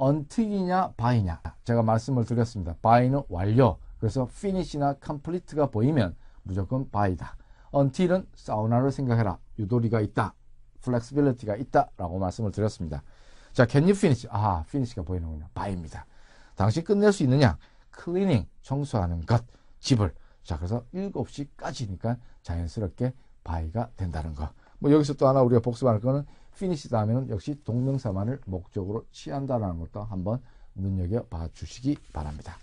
언특이냐 바이냐 제가 말씀을 드렸습니다. 바이는 완료 그래서 피 i n 나 c 플리트가 보이면 무조건 바이다. 언 n t 은 사우나를 생각해라. 유도리가 있다. 플렉스 x i 티가 있다. 라고 말씀을 드렸습니다. 자, can you finish? 아, 피 i n 가 보이는군요. 바입니다. 당신 끝낼 수 있느냐? 클리닝 청소하는 것, 집을. 자, 그래서 7시까지니까 자연스럽게 바이가 된다는 거. 뭐 여기서 또 하나 우리가 복습하는 거는 피니시다 하면 역시 동명사만을 목적으로 취한다라는 것도 한번 눈여겨봐 주시기 바랍니다.